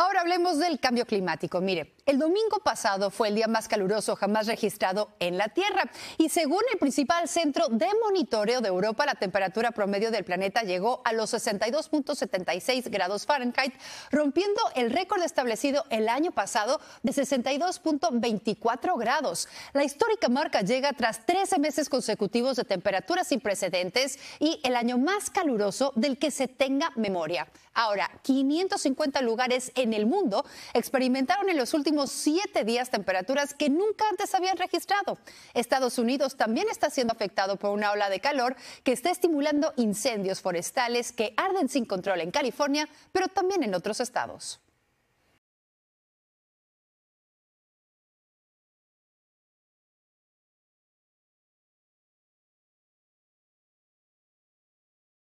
Ahora hablemos del cambio climático. Mire, el domingo pasado fue el día más caluroso jamás registrado en la Tierra y según el principal centro de monitoreo de Europa, la temperatura promedio del planeta llegó a los 62.76 grados Fahrenheit, rompiendo el récord establecido el año pasado de 62.24 grados. La histórica marca llega tras 13 meses consecutivos de temperaturas sin precedentes y el año más caluroso del que se tenga memoria. Ahora, 550 lugares en en el mundo experimentaron en los últimos siete días temperaturas que nunca antes habían registrado. Estados Unidos también está siendo afectado por una ola de calor que está estimulando incendios forestales que arden sin control en California, pero también en otros estados.